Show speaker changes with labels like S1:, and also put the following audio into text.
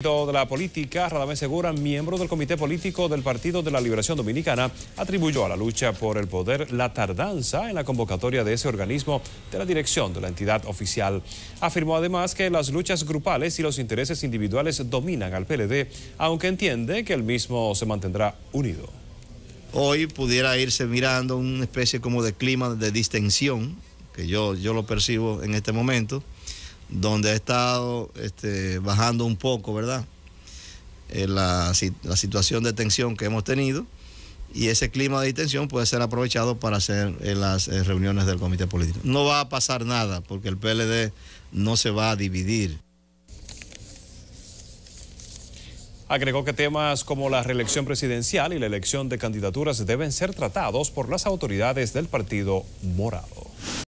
S1: de la política, Radamés Segura, miembro del Comité Político del Partido de la Liberación Dominicana, atribuyó a la lucha por el poder la tardanza en la convocatoria de ese organismo de la dirección de la entidad oficial. Afirmó además que las luchas grupales y los intereses individuales dominan al PLD, aunque entiende que el mismo se mantendrá unido. Hoy
S2: pudiera irse mirando una especie como de clima de distensión, que yo, yo lo percibo en este momento donde ha estado este, bajando un poco, ¿verdad? Eh, la, situación de tensión que hemos tenido y ese clima de tensión puede ser aprovechado para hacer eh, las eh, reuniones del comité político. No va a pasar nada porque el PLD no se va a dividir.
S1: Agregó que temas como la reelección presidencial y la elección de candidaturas deben ser tratados por las autoridades del Partido Morado.